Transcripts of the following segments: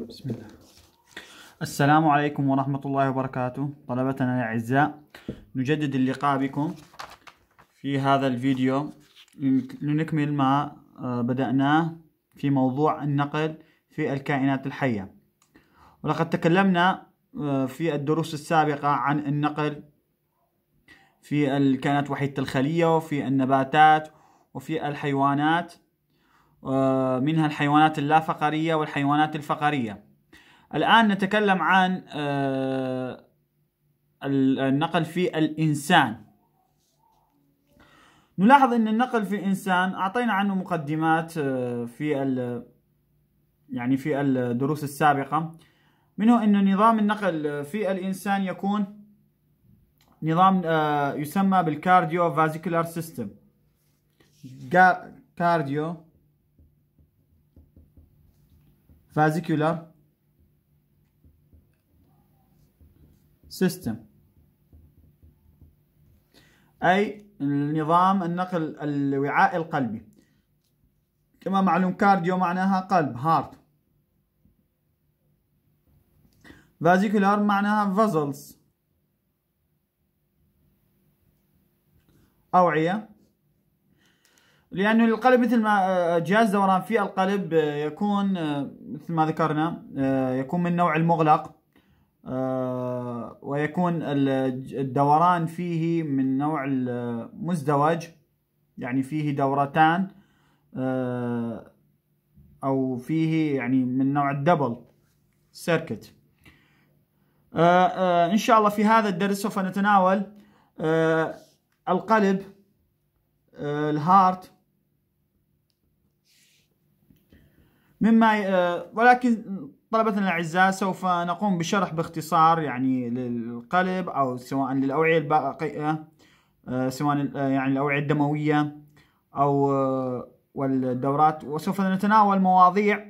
بسم الله السلام عليكم ورحمة الله وبركاته طلبتنا الأعزاء نجدد اللقاء بكم في هذا الفيديو لنكمل ما آه، بدأناه في موضوع النقل في الكائنات الحية ولقد تكلمنا آه، في الدروس السابقة عن النقل في الكائنات وحيدة الخلية وفي النباتات وفي الحيوانات آه، منها الحيوانات اللافقرية والحيوانات الفقرية الآن نتكلم عن آه، النقل في الإنسان نلاحظ أن النقل في الإنسان أعطينا عنه مقدمات آه، في ال يعني في الدروس السابقة منه أن نظام النقل في الإنسان يكون نظام يسمى بالكارديو فازيكولار سيستم كارديو فازيكولار سيستم أي نظام النقل الوعاء القلبي كما معلوم كارديو معناها قلب هارت فازيكولار معناها فازلز أوعية لانه القلب مثل ما آه، جهاز دوران في القلب آه، يكون آه، مثل ما ذكرنا يكون من نوع المغلق ويكون الدوران فيه من نوع المزدوج يعني فيه دورتان او فيه يعني من نوع الدبل سيركت ان شاء الله في هذا الدرس سوف نتناول القلب الهارت مما ي... آه، ولكن طلبتنا الاعزاء سوف نقوم بشرح باختصار يعني للقلب او سواء للاوعيه الباقيه آه، سواء آه، يعني الاوعيه الدمويه او والدورات وسوف نتناول مواضيع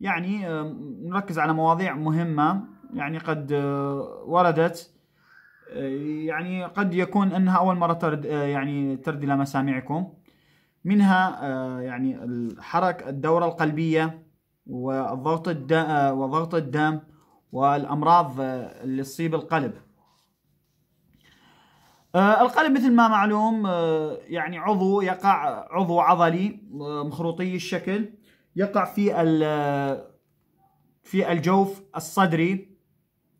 يعني نركز على مواضيع مهمه يعني قد وردت يعني قد يكون انها اول مره ترد يعني ترد الى مسامعكم منها آه، يعني الحركة الدورة القلبية وضغط الدم آه، وضغط الدم والأمراض آه، اللي تصيب القلب القلب مثل ما معلوم يعني عضو يقع عضو عضلي مخروطي الشكل يقع في في الجوف الصدري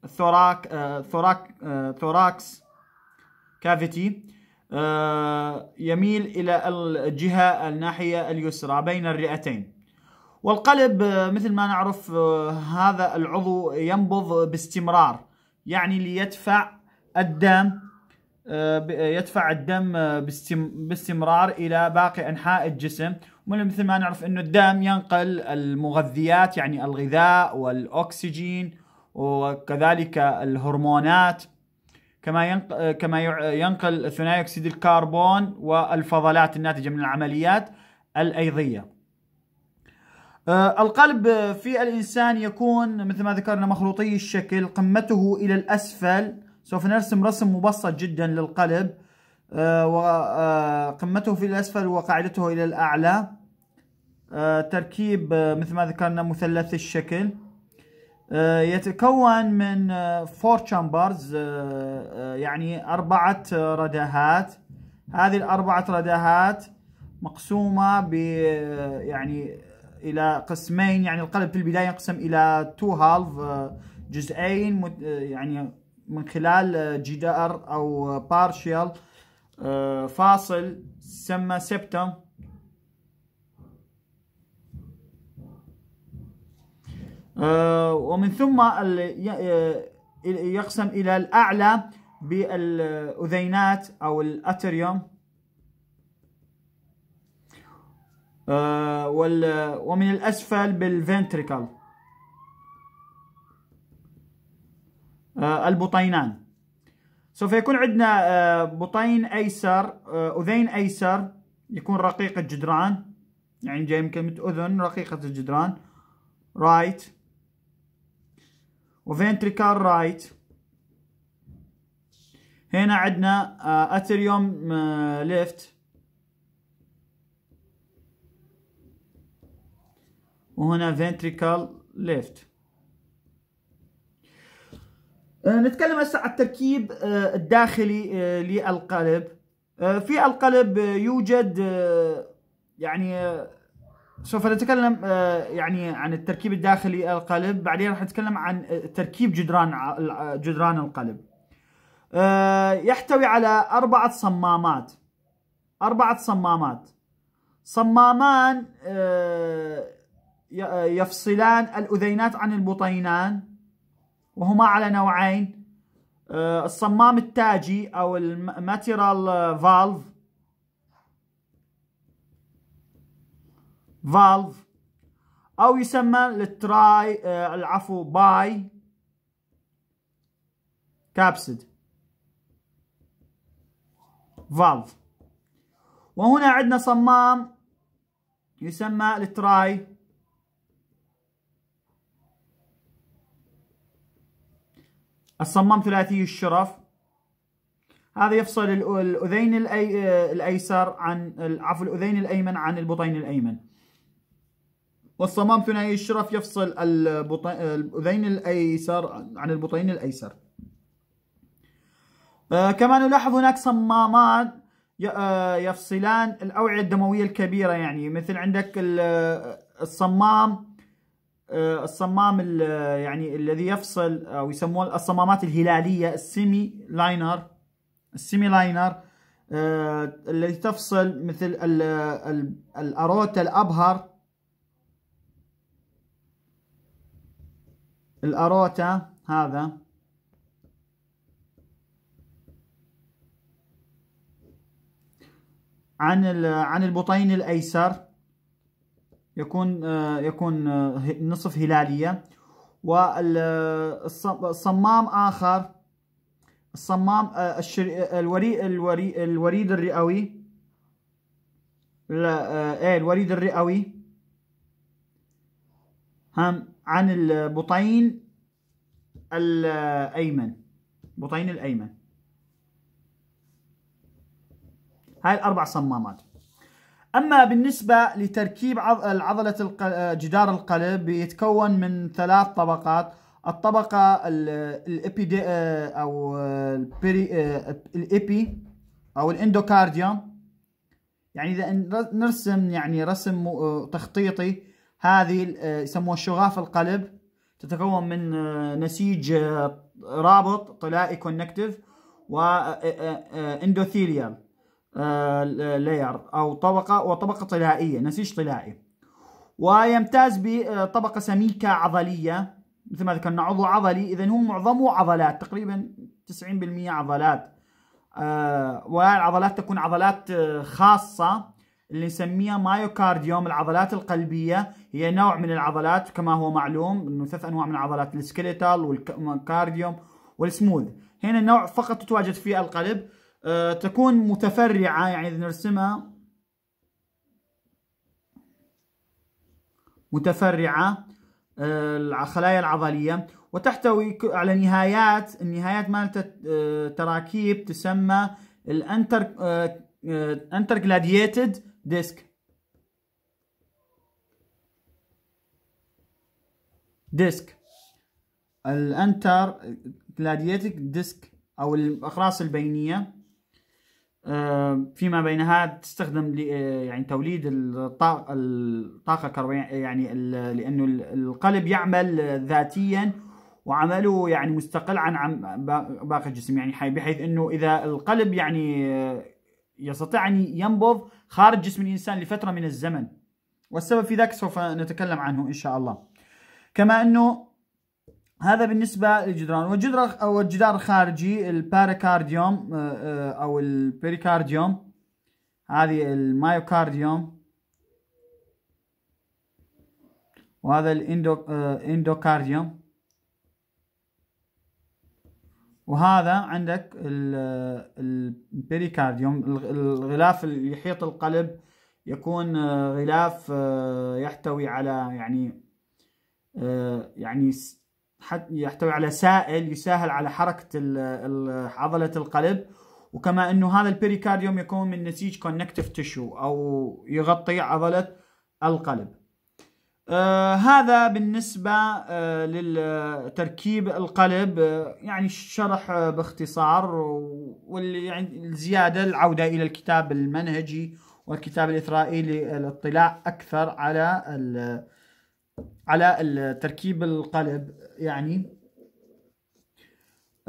الثوراك ثوراك ثوراكس كافيتي آه، يميل إلى الجهة الناحية اليسرى بين الرئتين والقلب آه، مثل ما نعرف آه، هذا العضو ينبض باستمرار يعني ليدفع الدم يدفع الدم باستمرار إلى باقي أنحاء الجسم مثل ما نعرف أنه الدم ينقل المغذيات يعني الغذاء والأكسجين وكذلك الهرمونات كما كما ينقل ثنائي اكسيد الكربون والفضلات الناتجه من العمليات الايضيه. آه، القلب في الانسان يكون مثل ما ذكرنا مخروطي الشكل، قمته الى الاسفل، سوف نرسم رسم مبسط جدا للقلب آه، وقمته آه، في الاسفل وقاعدته الى الاعلى. تركيب مثل ما ذكرنا مثلث الشكل. آه، يتكون من فور آه، تشامبرز آه، يعني أربعة ردهات هذه الأربعة ردهات مقسومة ب يعني إلى قسمين يعني القلب في البداية ينقسم إلى تو هالف جزئين يعني من خلال جدار أو بارشيال فاصل سمى سبتم آه، ومن ثم آه، يقسم إلى الأعلى بالأذينات أو الأتريوم آه، ومن الأسفل بالفنتريكل البطينان سوف يكون عندنا بطين أيسر أذين أيسر يكون رقيق الجدران يعني جاي يمكن أذن رقيقة الجدران رايت right. وفنتريكال رايت هنا عندنا آه، اتريوم ليفت آه، وهنا فنتريكال آه، ليفت نتكلم هسه عن التركيب الداخلي للقلب في القلب يوجد يعني سوف نتكلم آه، يعني عن التركيب الداخلي القلب بعدين راح نتكلم عن آه، تركيب جدران آه، جدران القلب يحتوي على أربعة صمامات أربعة صمامات صمامان يفصلان الأذينات عن البطينان وهما على نوعين الصمام التاجي أو الماتيرال فالف فالف او يسمى التراي آه العفو باي كابسد فالف وهنا عندنا صمام يسمى التراي الصمام ثلاثي الشرف هذا يفصل الاذين آه، الايسر عن عفوا الاذين الايمن عن البطين الايمن والصمام ثنائي الشرف يفصل البطين الأيسر عن البطين الأيسر آه، كما نلاحظ هناك صمامات آه، يفصلان الأوعية الدموية الكبيرة يعني مثل عندك آه، الصمام الصمام يعني الذي يفصل أو يسموه الصمامات الهلالية السيمي لاينر السيمي لاينر التي تفصل مثل الأروتا الأبهر الأروتا هذا عن عن البطين الأيسر يكون آه، يكون آه، نصف هلالية والصمام آخر الصمام آه، الوري الوري الوريد الرئوي إيه، الوريد الرئوي هم عن البطين الايمن بطين الايمن هاي الاربع صمامات اما بالنسبه لتركيب عضله جدار القلب بيتكون من ثلاث طبقات الطبقه الإبي او البري الابي او الاندوكارديوم يعني اذا نرسم يعني رسم تخطيطي هذه آه، يسموها شغاف القلب تتكون من آه، نسيج آه، رابط طلائي كونكتيف واندوثيليال لاير او طبقه وطبقه طلائيه نسيج طلائي ويمتاز بطبقه سميكه عضليه مثل ما ذكرنا عضو عضلي اذا هو معظمه عضلات تقريبا 90% عضلات والعضلات تكون عضلات خاصه اللي نسميها مايوكارديوم العضلات القلبية هي نوع من العضلات كما هو معلوم انه ثلاث انواع من العضلات السكيليتال والكارديوم والسموث هنا نوع فقط تتواجد في القلب أه تكون متفرعة يعني اذا نرسمها متفرعة آه، الخلايا العضلية وتحتوي على نهايات النهايات مالتها آه، تراكيب تسمى الانتر آه، انتر جلاديتد ديسك ديسك الانتر جلاديتك ديسك او الاقراص البينيه آه، فيما بينها تستخدم آه، يعني توليد الطاقه الطاقه يعني لانه القلب يعمل ذاتيا وعمله يعني مستقل عن باقي الجسم يعني بحيث انه اذا القلب يعني آه، يستطيع أن ينبض خارج جسم الإنسان لفترة من الزمن والسبب في ذلك سوف نتكلم عنه إن شاء الله كما أنه هذا بالنسبة للجدران أو والجدار الخارجي الباريكارديوم آه، آه، أو البريكارديوم هذه المايوكارديوم وهذا الاندوكارديوم آه، وهذا عندك البريكارديوم الغلاف اللي يحيط القلب يكون آه، غلاف آه، يحتوي على يعني آه، يعني يحتوي على سائل يسهل على حركة عضلة القلب وكما انه هذا البريكارديوم يكون من نسيج كونكتيف تشو او يغطي عضلة القلب آه هذا بالنسبة آه للتركيب القلب آه يعني شرح آه باختصار واللي يعني الزيادة العودة إلى الكتاب المنهجي والكتاب الإثرائي للاطلاع أكثر على على تركيب القلب يعني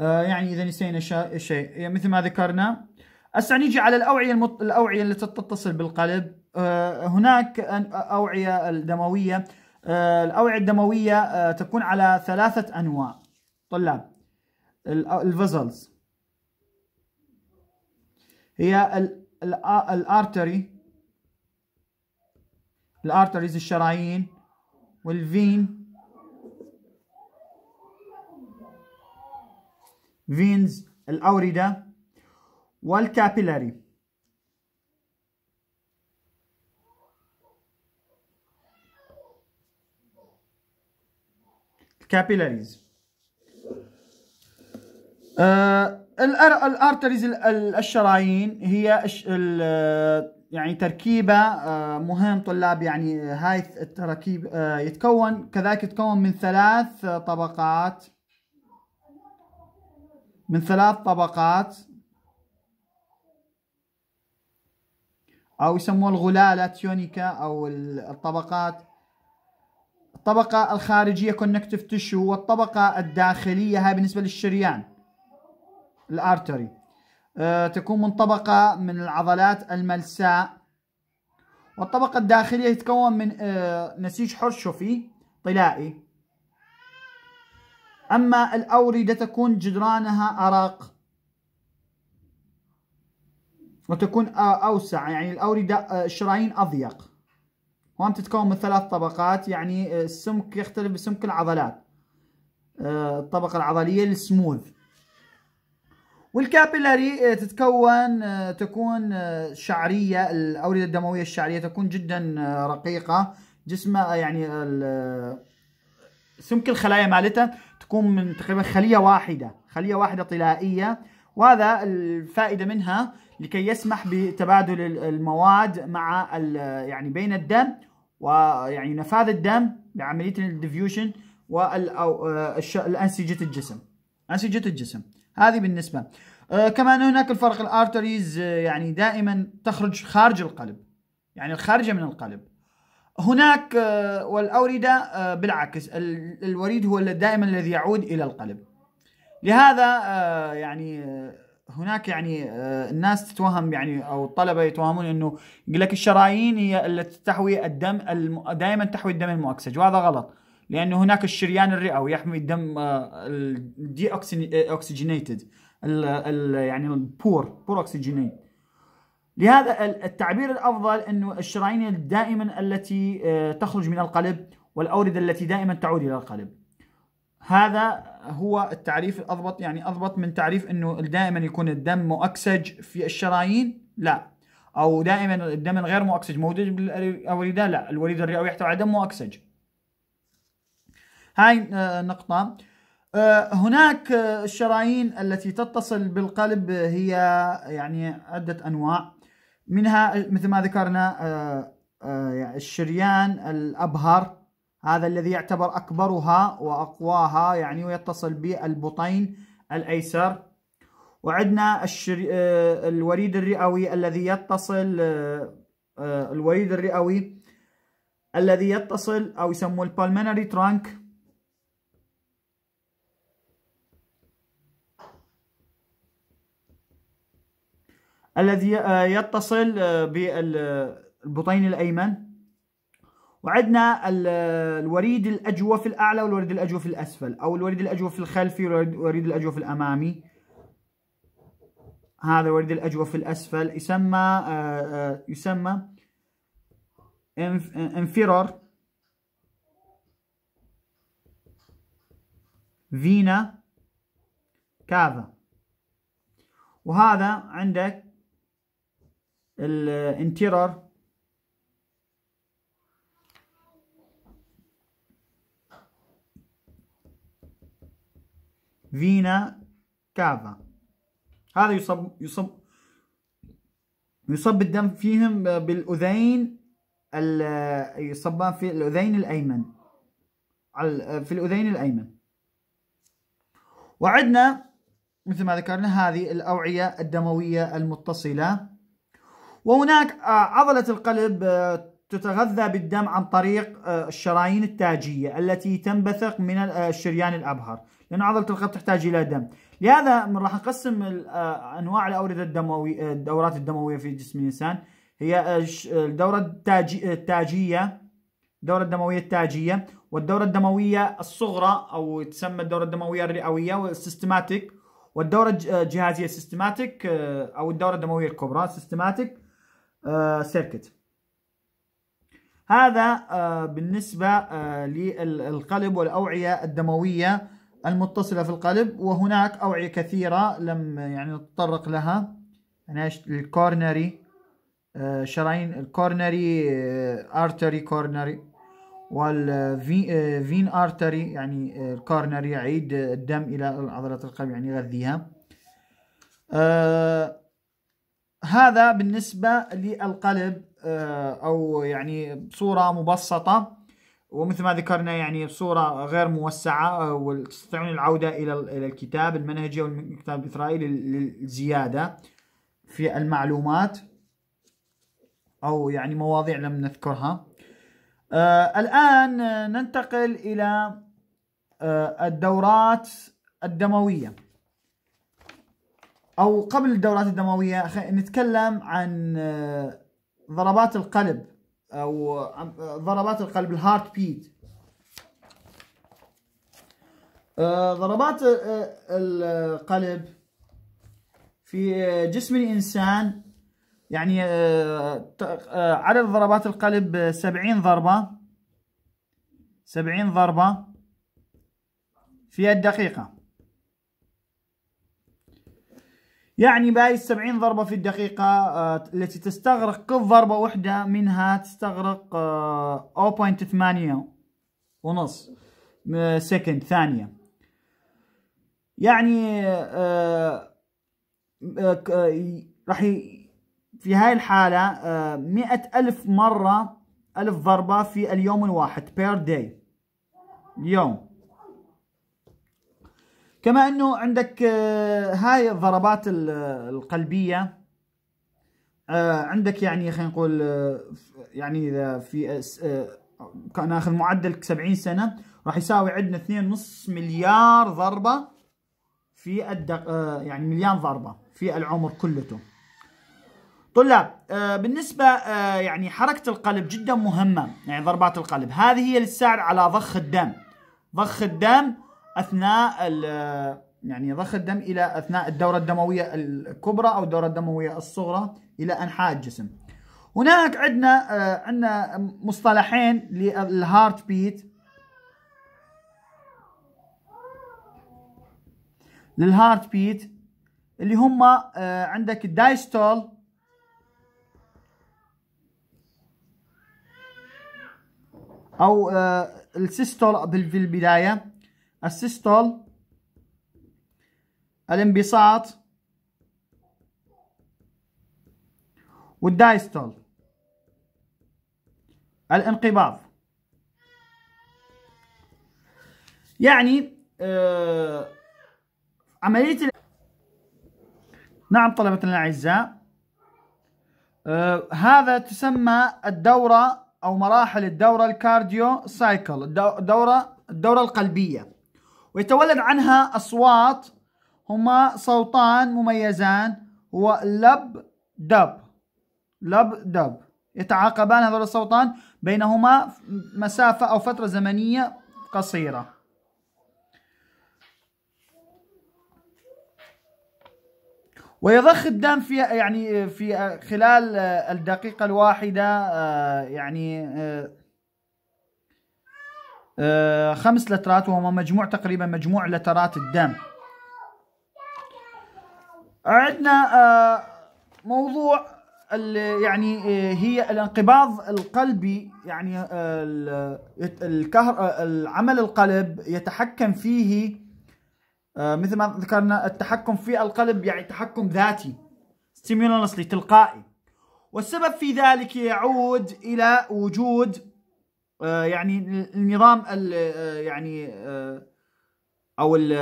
آه يعني إذا نسينا شيء يعني مثل ما ذكرنا هسه نيجي على الأوعية المط... الأوعية التي تتصل بالقلب آه، هناك أوعية الدموية آه، الأوعية الدموية آه، تكون على ثلاثة أنواع طلاب الفزلز هي الارتري الارتريز الشرايين والفين فينز الاورده والكابيلاري capillaries uh, الارتريز الشرايين هي يعني تركيبة uh, مهم طلاب يعني هاي التركيب uh, يتكون كذلك يتكون من ثلاث طبقات من ثلاث طبقات أو يسموها الغلالة تيونيكا أو الطبقات الطبقة الخارجية كونكتيف تشو والطبقة الداخلية هاي بالنسبة للشريان الارتري أه تكون من طبقة من العضلات الملساء والطبقة الداخلية تتكون من أه نسيج حرشفي طلائي أما الأوردة تكون جدرانها أرق وتكون آه، أوسع يعني الأوردة الشرايين آه، أضيق هون تتكون من ثلاث طبقات يعني آه، السمك يختلف بسمك العضلات آه، الطبقة العضلية السموث والكابيلاري آه، تتكون تكون شعرية الأوردة الدموية الشعرية تكون جدا رقيقة جسمها يعني سمك الخلايا مالتها تكون من تقريبا خلية واحدة خلية واحدة طلائية وهذا الفائدة منها لكي يسمح بتبادل المواد مع يعني بين الدم ويعني نفاذ الدم بعمليه الديفيوشن والانسجه آه، الجسم انسجه الجسم هذه بالنسبه آه، كمان هناك الفرق الارتريز آه، يعني دائما تخرج خارج القلب يعني الخارجه من القلب هناك والاورده بالعكس الوريد هو دائما الذي يعود الى القلب لهذا يعني هناك يعني آه، الناس تتوهم يعني او الطلبه يتوهمون انه يقول لك الشرايين هي التي تحوي الدم دائما تحوي الدم المؤكسج وهذا غلط لانه هناك الشريان الرئوي يحمي الدم آه، الدي اوكسجينيتد يعني البور بور اوكسجينيت لهذا التعبير الافضل انه الشرايين دائما التي آه، تخرج من القلب والاورده التي دائما تعود الى القلب هذا هو التعريف الاضبط يعني اضبط من تعريف انه دائما يكون الدم مؤكسج في الشرايين لا او دائما الدم الغير مؤكسج موجود بالوريده لا الوريد الرئوي يحتوي على دم مؤكسج هاي آه، نقطه آه، هناك آه، الشرايين التي تتصل بالقلب هي يعني عده انواع منها مثل ما ذكرنا يعني الشريان الابهر هذا الذي يعتبر أكبرها وأقواها يعني ويتصل بالبطين الأيسر وعندنا الشري... آه، الوريد الرئوي الذي يتصل آه، آه، الوريد الرئوي الذي يتصل أو يسموه البالمنري ترانك الذي يتصل بالبطين الأيمن وعندنا الوريد الاجوف الاعلى والوريد الاجوف الاسفل او الوريد الاجوف الخلفي والوريد الاجوف الامامي هذا الوريد الاجوف الاسفل يسمى آه، آه، يسمى انفيرور فينا كافا وهذا عندك الانتيرور فينا كافا هذا يصب يصب يصب الدم فيهم بالاذين يصبان في الاذين الايمن في الاذين الايمن وعندنا مثل ما ذكرنا هذه الاوعيه الدمويه المتصله وهناك آه، عضله القلب آه، تتغذى بالدم عن طريق آه، الشرايين التاجيه التي تنبثق من الشريان الابهر لأن عضلة القلب تحتاج إلى دم لهذا راح نقسم آه، أنواع الأوردة الدموية آه، الدورات الدموية في جسم الإنسان هي آه، الدورة التاجية الدورة الدموية التاجية والدورة الدموية الصغرى أو تسمى الدورة الدموية الرئوية والسيستماتيك والدورة الجهازية سيستماتيك أو الدورة الدموية الكبرى سيستماتيك سيركت هذا بالنسبة للقلب والأوعية الدموية المتصلة في القلب وهناك أوعية كثيرة لم يعني نتطرق لها يعني الكورنري آه، شرايين الكورنري ارتري كورنري والفين ارتري يعني آه، الكورنري يعيد الدم الى عضلة القلب يعني يغذيها آه، هذا بالنسبة للقلب او يعني بصورة مبسطة ومثل ما ذكرنا يعني بصورة غير موسعة آه، وتستطيعون العودة إلى الكتاب المنهجي أو الكتاب الإسرائيلي للزيادة في المعلومات أو يعني مواضيع لم نذكرها آه الآن ننتقل إلى آه الدورات الدموية أو قبل الدورات الدموية نتكلم عن آه ضربات القلب او ضربات القلب الهارت أه، بيت ضربات أه، القلب في جسم الانسان يعني أه، عدد ضربات القلب سبعين ضربة سبعين ضربة في الدقيقة يعني باي 70 ضربة في الدقيقة آه، التي تستغرق كل ضربة واحدة منها تستغرق 0.8 آه، ونص سكند آه، ثانية يعني راح في هاي الحالة مئة ألف مرة ألف ضربة في اليوم الواحد بير داي يوم كما انه عندك آه، هاي الضربات القلبيه آه، عندك يعني خلينا نقول آه، يعني اذا في كان اخذ معدل 70 سنه راح يساوي عندنا 2.5 مليار ضربه في الدق يعني مليان ضربه في العمر كلته طلاب بالنسبة يعني حركة القلب جدا مهمة يعني ضربات القلب هذه هي اللي تساعد على ضخ الدم ضخ الدم اثناء يعني ضخ الدم الى اثناء الدوره الدمويه الكبرى او الدوره الدمويه الصغرى الى انحاء الجسم. هناك عندنا آه، عندنا مصطلحين للهارت بيت للهارت بيت اللي هم آه، عندك الدايستول او آه، السيستول بالبدايه السيستول الانبساط والدايستول الانقباض يعني آه عملية نعم طلبتنا الأعزاء آه هذا تسمى الدورة أو مراحل الدورة الكارديو سايكل الدورة الدورة القلبية ويتولد عنها أصوات هما صوتان مميزان هو لب دب لب دب يتعاقبان هذول الصوتان بينهما مسافة أو فترة زمنية قصيرة ويضخ الدم في يعني في خلال الدقيقة الواحدة آه، يعني آه، آه، خمس لترات وهو مجموع تقريبا مجموع لترات الدم عندنا آه، موضوع يعني آه، هي الانقباض القلبي يعني الكهر العمل القلب يتحكم فيه مثل ما ذكرنا التحكم في القلب يعني تحكم ذاتي تلقائي والسبب في ذلك يعود الى وجود آه، يعني النظام ال آه، يعني آه، او ال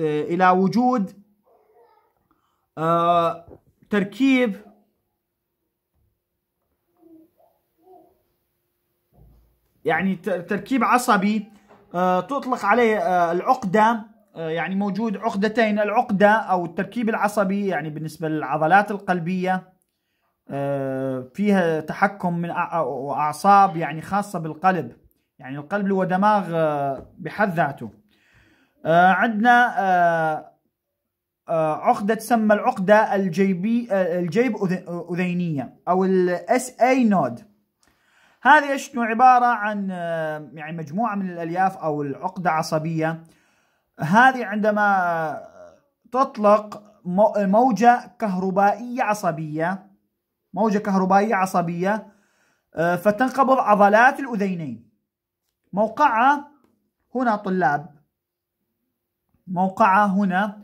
الى وجود تركيب يعني تركيب عصبي تطلق عليه العقده يعني موجود عقدتين العقده او التركيب العصبي يعني بالنسبه للعضلات القلبيه آه، فيها تحكم من اعصاب يعني خاصه بالقلب يعني القلب هو دماغ آه، بحد ذاته آه، عندنا عقده تسمى العقده الجيبي الجيب اذينيه او الاس اي نود هذه ايش عباره عن يعني مجموعه من الالياف او العقده عصبيه هذه عندما تطلق موجه كهربائيه عصبيه موجة كهربائية عصبية آه، فتنقبض عضلات الأذينين موقعها هنا طلاب موقعها هنا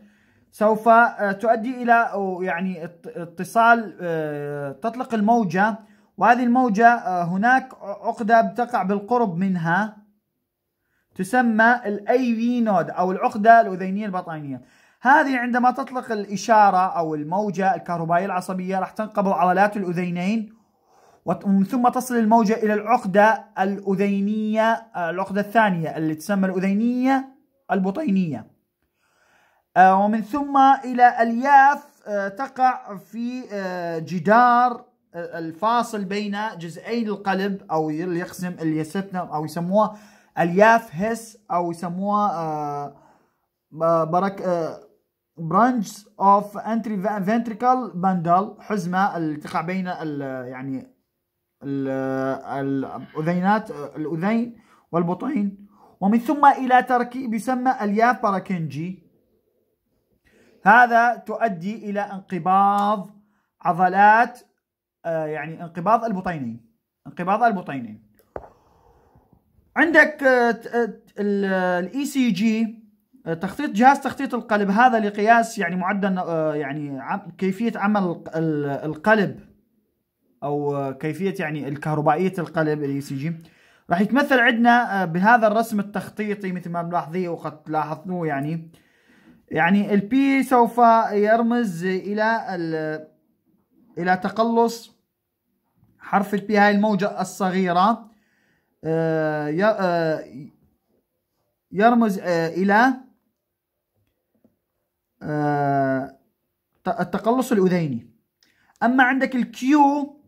سوف آه، تؤدي إلى يعني اتصال آه، تطلق الموجة وهذه الموجة هناك عقدة بتقع بالقرب منها تسمى في نود أو العقدة الأذينية البطانية هذه عندما تطلق الإشارة أو الموجة الكهربائية العصبية راح تنقبض عضلات الأذينين ومن ثم تصل الموجة إلى العقدة الأذينية آه، العقدة الثانية اللي تسمى الأذينية البطينية آه، ومن ثم إلى ألياف آه، تقع في جدار الفاصل بين جزئين القلب أو اللي يقسم اليستنم أو يسموها ألياف هس أو يسموها برك branches of فنتريكال bundle حزمة التقع بين الـ يعني الـ الأذينات الأذين والبطين ومن ثم إلى تركيب يسمى الياف باراكنجي هذا تؤدي إلى انقباض عضلات آه، يعني انقباض البطينين انقباض البطينين عندك الاي سي جي تخطيط جهاز تخطيط القلب هذا لقياس يعني معدل آه، يعني كيفية عمل القلب أو كيفية يعني الكهربائية القلب الاي سي جي راح يتمثل عندنا آه، بهذا الرسم التخطيطي مثل ما ملاحظيه وقد لاحظتوه يعني يعني البي سوف يرمز إلى إلى تقلص حرف البي هاي الموجة الصغيرة آه، يرمز إلى آه، التقلص الاذيني اما عندك الكيو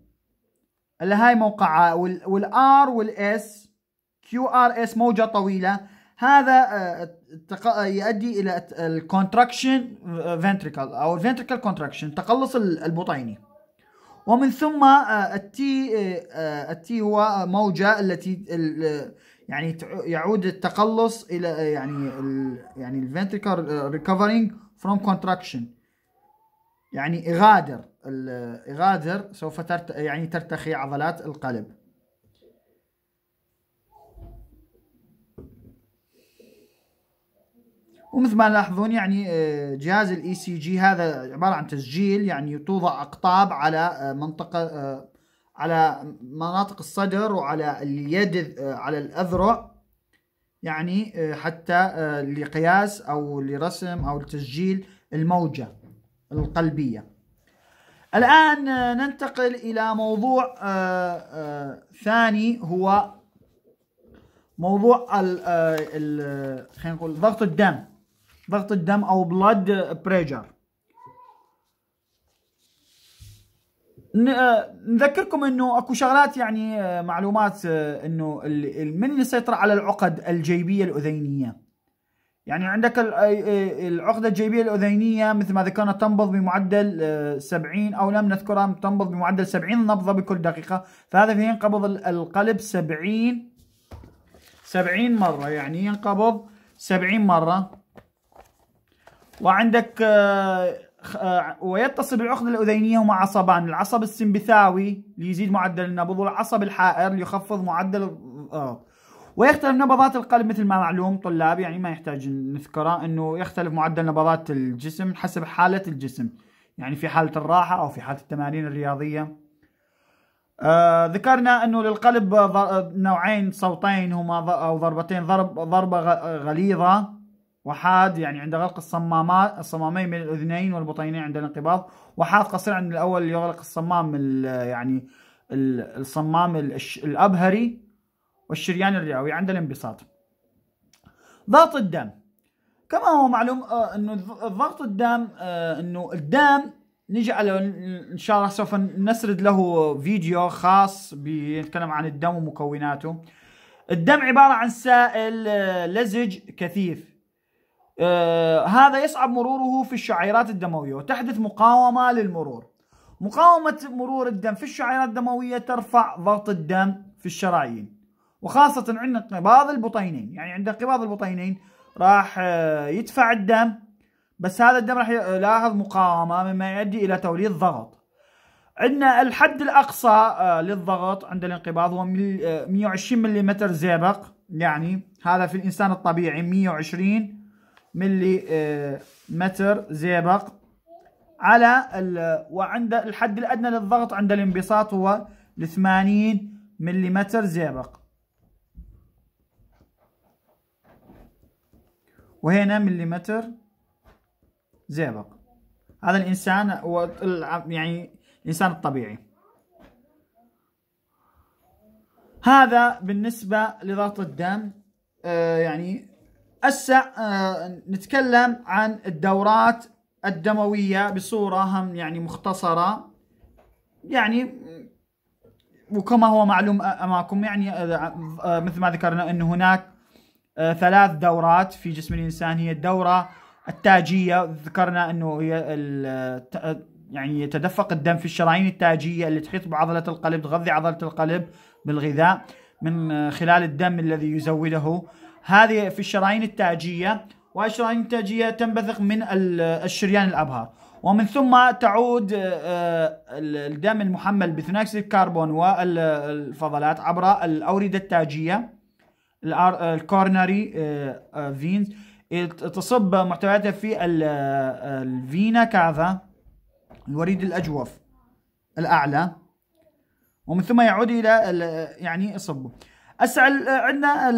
اللي هاي موقعها والار والاس كيو ار اس موجه طويله هذا آه، يؤدي الى الكونتراكشن فنتريكال او الفنتريكال كونتراكشن تقلص البطيني ومن ثم التي آه، التي هو موجه التي يعني يعود التقلص الى يعني يعني الفنتريكال ريكفرينج from contraction يعني يغادر يغادر سوف ترت يعني ترتخي عضلات القلب ومثل ما تلاحظون يعني آه، جهاز الاي سي e جي هذا عباره عن تسجيل يعني توضع اقطاب على آه، منطقه آه، على مناطق الصدر وعلى اليد على الاذرع يعني آه، حتى آه، لقياس أو لرسم أو لتسجيل الموجة القلبية الآن آه، ننتقل إلى موضوع ثاني هو موضوع ال خلينا نقول ضغط الدم ضغط الدم أو blood pressure آه، نذكركم انه اكو شغلات يعني آه، معلومات آه، انه من يسيطر على العقد الجيبيه الاذينيه يعني عندك العقده الجيبيه الاذينيه مثل ما ذكرنا تنبض بمعدل 70 او لم نذكرها تنبض بمعدل 70 نبضه بكل دقيقه فهذا في ينقبض القلب 70 70 مره يعني ينقبض 70 مره وعندك آه، ويتصل العقدة الأذينية مع عصبان العصب السمبثاوي ليزيد معدل النبض والعصب الحائر ليخفض معدل الضغط آه. ويختلف نبضات القلب مثل ما معلوم طلاب يعني ما يحتاج نذكره انه يختلف معدل نبضات الجسم حسب حالة الجسم يعني في حالة الراحة او في حالة التمارين الرياضية آه ذكرنا انه للقلب آه، نوعين صوتين هما او ضربتين ضرب ضربة غليظة وحاد يعني عند غلق الصمامات الصمامين من الاذنين والبطينين عند الانقباض وحاد قصير عند الاول اللي يغلق الصمام يعني الصمام الابهري والشريان الرئوي عند الانبساط ضغط الدم كما هو معلوم آه، انه ضغط الدم آه، انه الدم نجي على ان شاء الله سوف نسرد له فيديو خاص بيتكلم عن الدم ومكوناته الدم عبارة عن سائل آه، لزج كثيف آه، هذا يصعب مروره في الشعيرات الدموية وتحدث مقاومة للمرور مقاومة مرور الدم في الشعيرات الدموية ترفع ضغط الدم في الشرايين وخاصة عند انقباض البطينين يعني عند انقباض البطينين راح آه، يدفع الدم بس هذا الدم راح يلاحظ مقاومة مما يؤدي إلى توليد ضغط عندنا الحد الأقصى آه، للضغط عند الانقباض هو 120 ملم زئبق يعني هذا في الإنسان الطبيعي 120 ملي آه، متر زئبق على وعند الحد الأدنى للضغط عند الانبساط هو 80 متر زئبق وهنا متر زئبق هذا الإنسان هو يعني الإنسان الطبيعي هذا بالنسبة لضغط الدم آه، يعني هسه آه، نتكلم عن الدورات الدمويه بصوره هم يعني مختصره يعني وكما هو معلوم امامكم يعني آه، آه، مثل ما ذكرنا ان هناك ثلاث دورات في جسم الانسان هي الدوره التاجيه ذكرنا انه هي يعني يتدفق الدم في الشرايين التاجيه اللي تحيط بعضله القلب تغذي عضله القلب بالغذاء من خلال الدم الذي يزوده هذه في الشرايين التاجية والشرايين التاجية تنبثق من الشريان الأبهر ومن ثم تعود آه، الدم المحمل بثنائي أكسيد الكربون والفضلات عبر الأوردة التاجية الكورنري فينز آه، آه، تصب محتوياتها في الفينا كافا الوريد الأجوف الأعلى ومن ثم يعود إلى يعني يصب هسه عندنا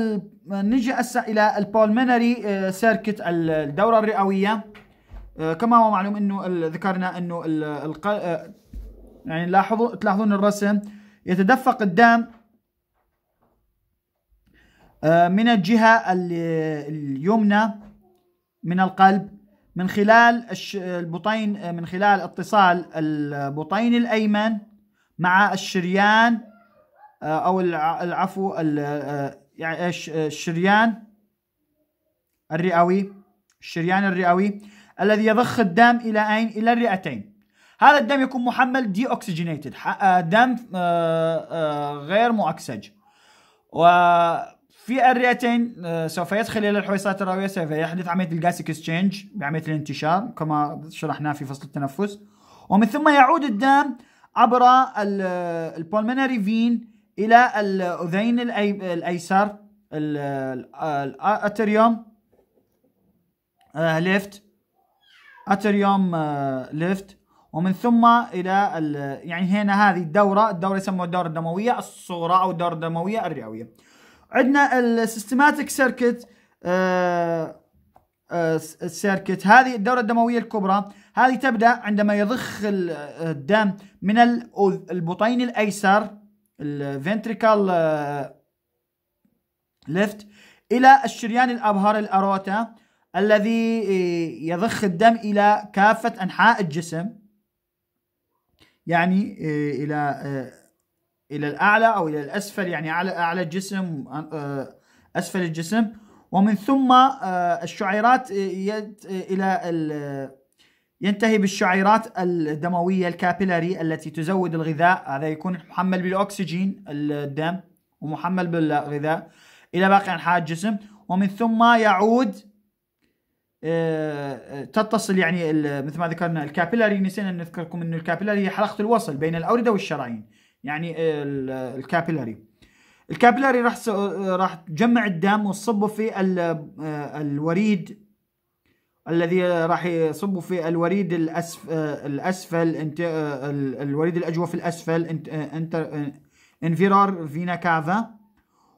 نجي هسه الى البولمنري آه، سيركت الدوره الرئويه آه، كما هو معلوم انه ذكرنا انه آه، يعني لاحظوا تلاحظون الرسم يتدفق الدم من الجهه اليمنى من القلب من خلال البطين من خلال اتصال البطين الايمن مع الشريان او العفو يعني ايش آه، الشريان آه، الرئوي الشريان الرئوي الذي يضخ الدم الى اين؟ الى الرئتين. هذا الدم يكون محمل دي اوكسجينيتد آه، دم غير مؤكسج. وفي الرئتين سوف يدخل الى الحويصات الرئويه سوف يحدث عمليه الجاس اكسشينج بعمليه الانتشار كما شرحناه في فصل التنفس. ومن ثم يعود الدم عبر البولمنري فين الى الاذين الايسر الاتريوم ليفت آه، اتريوم ليفت آه، ومن ثم الى يعني هنا هذه الدوره الدوره يسموها الدوره الدمويه الصغرى او الدوره الدمويه الرئويه عندنا السيستماتيك سيركت السيركت هذه الدورة الدموية الكبرى هذه تبدأ عندما يضخ الدم من البطين الأيسر الفنتريكال ليفت آه، إلى الشريان الأبهار الأروتا الذي آه، يضخ الدم إلى كافة أنحاء الجسم يعني آه، إلى إلى الأعلى أو إلى الأسفل يعني أعلى أعلى الجسم أسفل الجسم ومن ثم الشعيرات إلى ينتهي بالشعيرات الدموية الكابيلاري التي تزود الغذاء هذا يكون محمل بالأكسجين الدم ومحمل بالغذاء إلى باقي أنحاء الجسم ومن ثم يعود آه، آه، تتصل يعني مثل ما ذكرنا الكابيلاري نسينا نذكركم أن الكابيلاري هي حلقة الوصل بين الأوردة والشرايين يعني الكابيلاري الكابيلاري راح راح تجمع الدم وتصبه في آه، الوريد الذي راح يصب في الوريد الأسف... الأسفل انت... الوريد الأجوف الأسفل انت... انت... انفيرار فينا كافا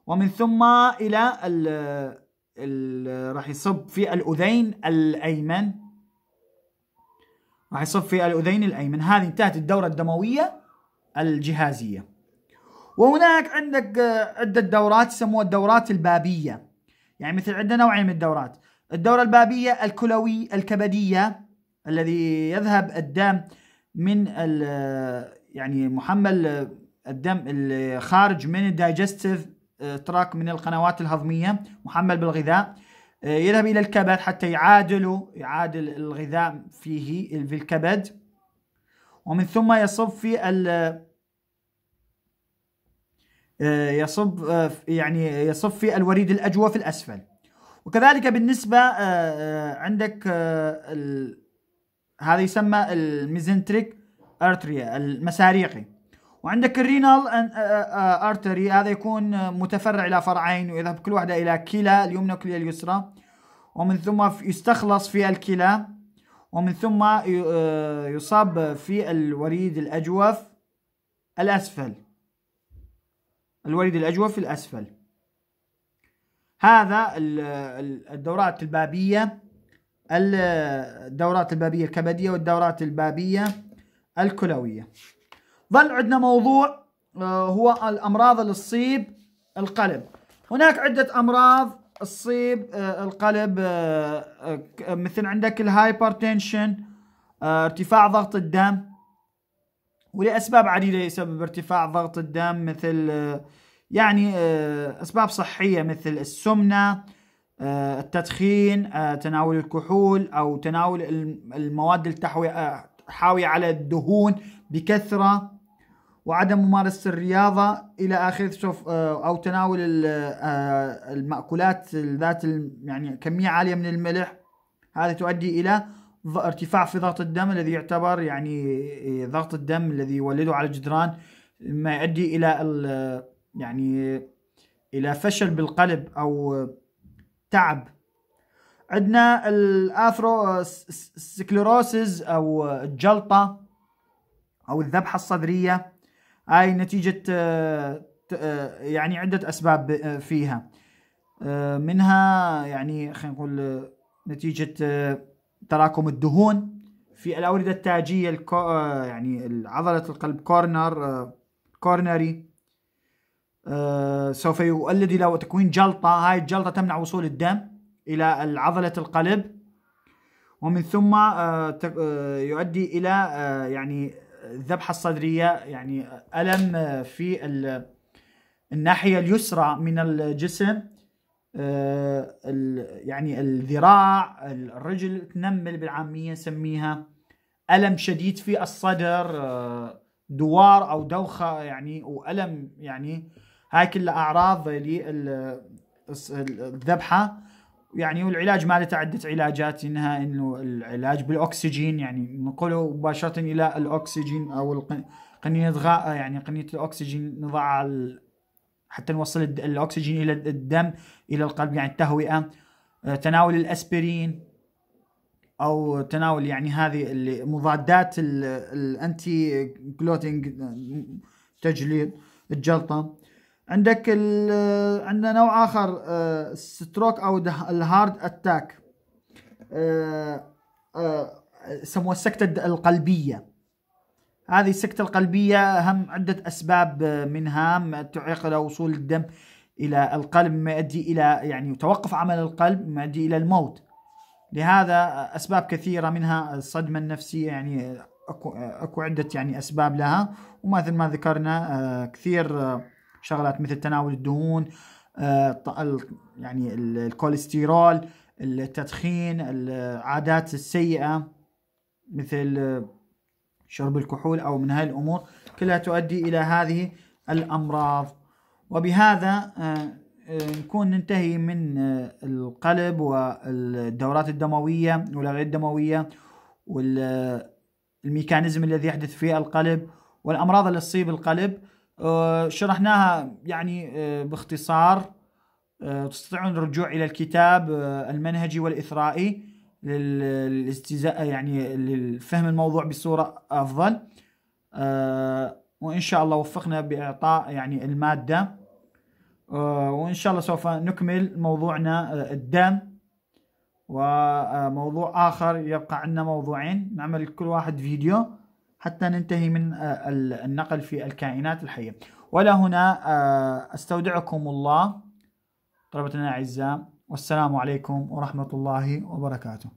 ومن ثم إلى ال... ال... راح يصب في الأذين الأيمن راح يصب في الأذين الأيمن هذه انتهت الدورة الدموية الجهازية وهناك عندك عدة دورات يسموها الدورات البابية يعني مثل عندنا نوعين من الدورات الدورة البابية الكلوي الكبدية الذي يذهب الدم من يعني محمل الدم الخارج من الدايجستيف آه، تراك من القنوات الهضمية محمل بالغذاء آه، يذهب إلى الكبد حتى يعادله يعادل الغذاء فيه في الكبد ومن ثم يصب في ال آه، يصب يعني يصب في الوريد الأجوف الأسفل وكذلك بالنسبة آه، آه، عندك آه، هذا يسمى الميزنتريك ارتريا المساريقي وعندك الرينال ارتري هذا يكون متفرع الى فرعين ويذهب كل واحده الى كلى اليمنى وكلى اليسرى ومن ثم يستخلص في الكلى ومن ثم يصاب في الوريد الاجوف الاسفل الوريد الاجوف الاسفل هذا الدورات البابية الدورات البابية الكبدية والدورات البابية الكلوية ظل عندنا موضوع آه، هو الأمراض اللي تصيب القلب هناك عدة أمراض تصيب آه، القلب آه، مثل عندك الهايبرتنشن ارتفاع ضغط الدم ولأسباب عديدة يسبب ارتفاع ضغط الدم مثل يعني آه، أسباب صحية مثل السمنة آه، التدخين آه، تناول الكحول أو تناول المواد الحاويه حاوية على الدهون بكثرة وعدم ممارسة الرياضة إلى آخره شوف أو تناول المأكولات ذات يعني كمية عالية من الملح هذا تؤدي إلى ارتفاع في ضغط الدم الذي يعتبر يعني ضغط الدم الذي يولده على الجدران ما يؤدي إلى يعني الى فشل بالقلب او تعب عندنا الاثرو الاثروسكليروسز او الجلطه او الذبحه الصدريه هاي نتيجه يعني عده اسباب فيها منها يعني خلينا نقول نتيجه تراكم الدهون في الاورده التاجيه يعني عضله القلب كورنر كورنري آه، سوف يؤلد الى تكوين جلطه هاي الجلطه تمنع وصول الدم الى عضله القلب ومن ثم آه، آه، يؤدي الى يعني الذبحه الصدريه يعني الم في الناحيه اليسرى من الجسم يعني الذراع الرجل تنمل بالعاميه نسميها الم شديد في الصدر دوار او دوخه يعني والم يعني هاي كلها اعراض للذبحه يعني والعلاج مالته عده علاجات انها انه العلاج بالاكسجين يعني نقله مباشره الى الاكسجين او قنينه غاء يعني قنينه الاكسجين نضعها حتى نوصل الاكسجين الى الدم الى القلب يعني التهوئه آه، تناول الاسبرين او تناول يعني هذه مضادات الانتي كلوتينج تجليد الجلطه عندك عندنا نوع اخر ستروك آه، او الهارد اتاك آه، آه، يسموها السكتة القلبية هذه السكتة القلبية هم عدة أسباب منها تعيق وصول الدم إلى القلب ما يؤدي إلى يعني توقف عمل القلب ما يؤدي إلى الموت لهذا أسباب كثيرة منها الصدمة النفسية يعني أكو, أكو عدة يعني أسباب لها ومثل ما ذكرنا كثير شغلات مثل تناول الدهون آه، يعني الكوليسترول التدخين العادات السيئة مثل آه، شرب الكحول أو من هاي الأمور كلها تؤدي إلى هذه الأمراض وبهذا آه، نكون ننتهي من القلب والدورات الدموية والاغذيه الدموية والميكانيزم الذي يحدث في القلب والأمراض اللي تصيب القلب آه، شرحناها يعني آه، باختصار آه، تستطيعون الرجوع إلى الكتاب المنهجي والإثرائي للاستزاء يعني لفهم الموضوع بصورة أفضل وإن شاء الله وفقنا بإعطاء يعني المادة وإن شاء الله سوف نكمل موضوعنا الدم وموضوع آخر يبقى عندنا موضوعين نعمل كل واحد فيديو حتى ننتهي من آه، النقل في الكائنات الحية ولا هنا آه، أستودعكم الله طلبتنا الأعزاء والسلام عليكم ورحمة الله وبركاته